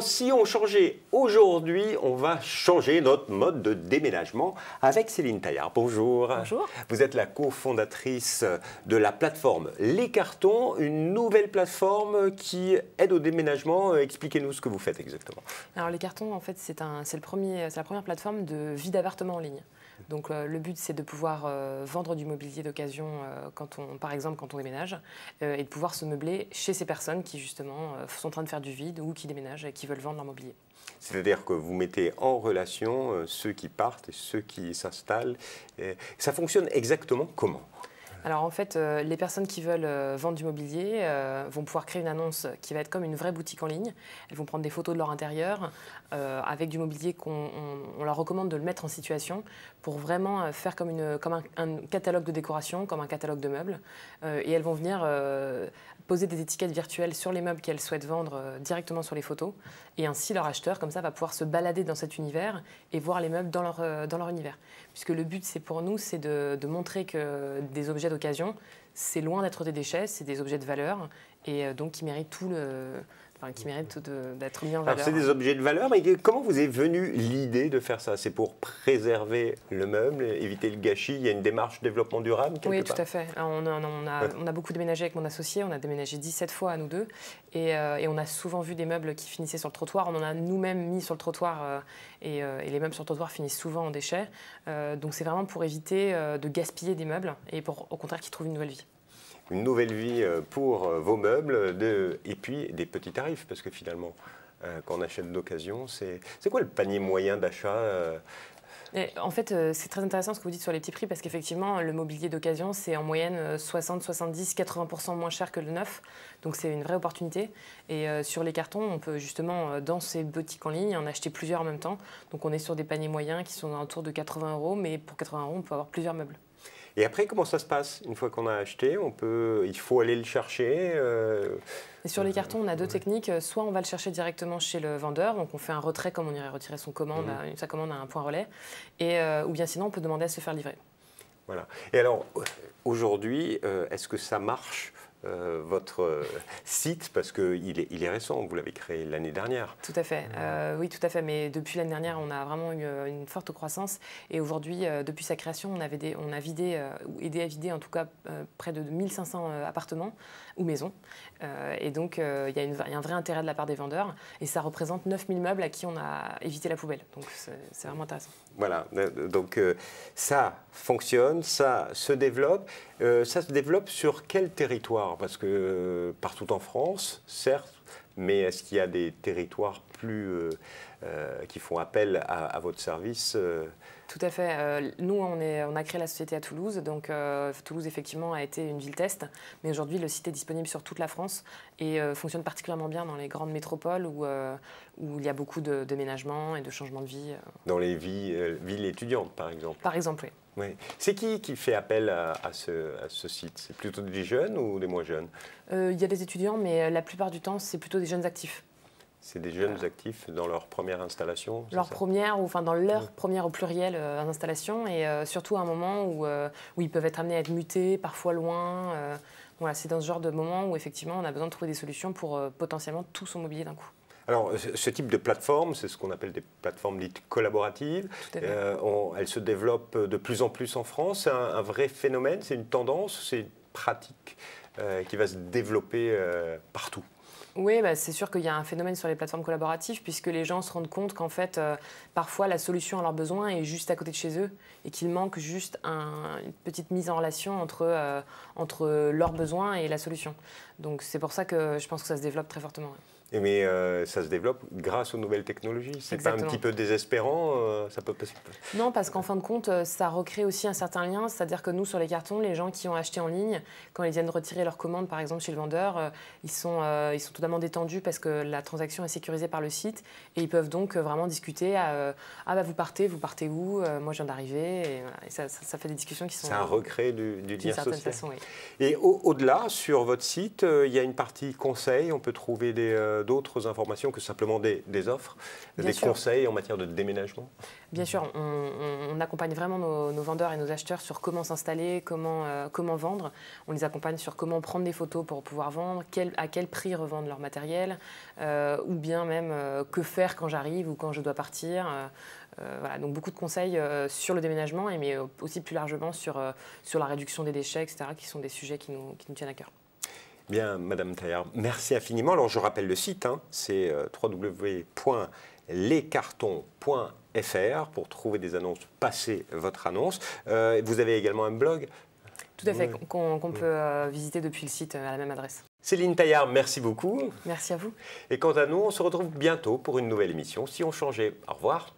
si on changeait aujourd'hui, on va changer notre mode de déménagement avec Céline Taillard. Bonjour. Bonjour. Vous êtes la cofondatrice de la plateforme Les Cartons, une nouvelle plateforme qui aide au déménagement. Expliquez-nous ce que vous faites exactement. Alors Les Cartons, en fait, c'est le la première plateforme de vie d'appartement en ligne. Donc euh, le but, c'est de pouvoir euh, vendre du mobilier d'occasion, euh, quand on, par exemple quand on déménage, et de pouvoir se meubler chez ces personnes qui, justement, sont en train de faire du vide ou qui déménagent et qui veulent vendre leur mobilier. C'est-à-dire que vous mettez en relation ceux qui partent et ceux qui s'installent. Ça fonctionne exactement comment alors en fait, euh, les personnes qui veulent euh, vendre du mobilier euh, vont pouvoir créer une annonce qui va être comme une vraie boutique en ligne. Elles vont prendre des photos de leur intérieur avec du mobilier qu'on leur recommande de le mettre en situation pour vraiment faire comme, un, catalogue de décoration, comme un catalogue de meubles. et elles vont venir poser des étiquettes virtuelles sur les meubles qu'elles souhaitent vendre euh, directement sur les photos. Et ainsi, leur acheteur, comme ça, va pouvoir se balader dans cet univers et voir les meubles dans leur, euh, dans leur univers. Puisque le but, c'est pour nous, c'est de, de montrer que des objets d'occasion, c'est loin d'être des déchets, c'est des objets de valeur et euh, donc qui méritent tout le qui méritent d'être mis en valeur. C'est des objets de valeur, mais comment vous est venue l'idée de faire ça C'est pour préserver le meuble, éviter le gâchis Il y a une démarche développement durable Oui, tout à fait. On a, on, a, on a, beaucoup déménagé avec mon associé, on a déménagé 17 fois à nous deux, euh, et, on a souvent vu des meubles qui finissaient sur le trottoir. On en a nous-mêmes mis sur le trottoir, euh, et, euh, et, les meubles sur le trottoir finissent souvent en déchets. donc c'est vraiment pour éviter de gaspiller des meubles et pour au contraire qu'ils trouvent une nouvelle vie une nouvelle vie euh, pour euh, vos meubles de, et puis des petits tarifs, parce que finalement, euh, quand on achète d'occasion, c'est quoi le panier moyen d'achat en fait, c'est très intéressant ce que vous dites sur les petits prix parce qu'effectivement, le mobilier d'occasion, c'est en moyenne 60, 70, 80% moins cher que le neuf. Donc c'est une vraie opportunité. Et sur les cartons, on peut justement, dans ces boutiques en ligne, en acheter plusieurs en même temps. Donc on est sur des paniers moyens qui sont autour de 80 euros, mais pour 80 euros, on peut avoir plusieurs meubles. Et après, comment ça se passe Une fois qu'on a acheté, on peut, il faut aller le chercher euh, sur les euh, cartons, on a deux techniques. Euh, soit on va le chercher directement chez le vendeur, donc on fait un retrait comme on irait retirer son commande, mhm. sa commande à un point relais, et, ou bien sinon on peut demander à se faire livrer. Voilà. Et alors, aujourd'hui, est-ce que ça marche euh, votre euh, site parce qu'il est, il est récent, vous l'avez créé l'année dernière. Tout à fait, euh, oui tout à fait, mais depuis l'année dernière on a vraiment eu une forte croissance et aujourd'hui depuis sa création on, avait des, on a vidé, aidé à vider en tout cas près de 1500 appartements ou maisons et donc il y, y, a un vrai intérêt de la part des vendeurs et ça représente 9000 meubles à qui on a évité la poubelle, donc c'est vraiment intéressant. Voilà, donc ça fonctionne, ça se développe euh, ça se développe sur quel territoire Parce que euh, partout en France, certes, mais est-ce qu'il y a des territoires plus euh, qui font appel à, votre service Tout à fait. nous, on, est, on, a créé la société à Toulouse, donc Toulouse effectivement a été une ville test, mais aujourd'hui le site est disponible sur toute la France et fonctionne particulièrement bien dans les grandes métropoles où, où il y a beaucoup de déménagements et de changements de vie. Dans les villes étudiantes, par exemple. Par exemple, oui. C'est qui qui fait appel à, ce, site C'est plutôt des jeunes ou des moins jeunes Il euh, y a des étudiants, mais euh, la plupart du temps, c'est plutôt des jeunes actifs. C'est des jeunes actifs dans leur première installation Leur première, ou enfin dans leur première au pluriel euh, installation, et surtout à un moment où, ils peuvent être amenés à être mutés, parfois loin. voilà, c'est dans ce genre de moment où effectivement on a besoin de trouver des solutions pour potentiellement tout son mobilier d'un coup. Alors, ce type de plateforme, c'est ce qu'on appelle des plateformes dites collaboratives. Euh, elles se développent de plus en plus en France. C'est un, vrai phénomène, c'est une tendance, c'est une pratique euh, qui va se développer euh, partout. Oui, bah, c'est sûr qu'il y a un phénomène sur les plateformes collaboratives, puisque les gens se rendent compte qu'en fait, euh, parfois, la solution à leurs besoins est juste à côté de chez eux, et qu'il manque juste une petite mise en relation entre, entre leurs besoins et la solution. Donc c'est pour ça que je pense que ça se développe très fortement. Mais euh, ça se développe grâce aux nouvelles technologies. C'est pas un petit peu désespérant euh, ça peut... Non, parce qu'en fin de compte, euh, ça recrée aussi un certain lien. C'est-à-dire que nous, sur les cartons, les gens qui ont acheté en ligne, quand ils viennent retirer leur commande, par exemple, chez le vendeur, ils, sont, ils sont totalement détendus parce que la transaction est sécurisée par le site et ils peuvent donc vraiment discuter Ah, bah vous partez, vous partez où Moi, je viens d'arriver. Et, ça, fait des discussions qui sont. C'est un recré du, du lien social. Et au-delà, sur votre site, il y a une partie conseil on peut trouver des euh, d'autres informations que simplement des, offres, des conseils en matière de déménagement Bien sûr, on, accompagne vraiment nos, vendeurs et nos acheteurs sur comment s'installer, comment, euh, comment vendre. On les accompagne sur comment prendre des photos pour pouvoir vendre, quel, à quel prix revendre leur matériel, euh, ou bien même que faire quand j'arrive ou quand je dois partir. voilà, donc beaucoup de conseils sur le déménagement, mais aussi plus largement sur, sur la réduction des déchets, etc., qui sont des sujets qui nous, qui nous tiennent à cœur. Bien, Madame Taillard, merci infiniment. Alors, je rappelle le site, hein, c'est euh, www.lescartons.fr pour trouver des annonces, passer votre annonce. Euh, vous avez également un blog Tout à fait, qu'on peut euh, visiter depuis le site à la même adresse. Céline Taillard, merci beaucoup. Merci à vous. Et quant à nous, on se retrouve bientôt pour une nouvelle émission, si on changeait. Au revoir.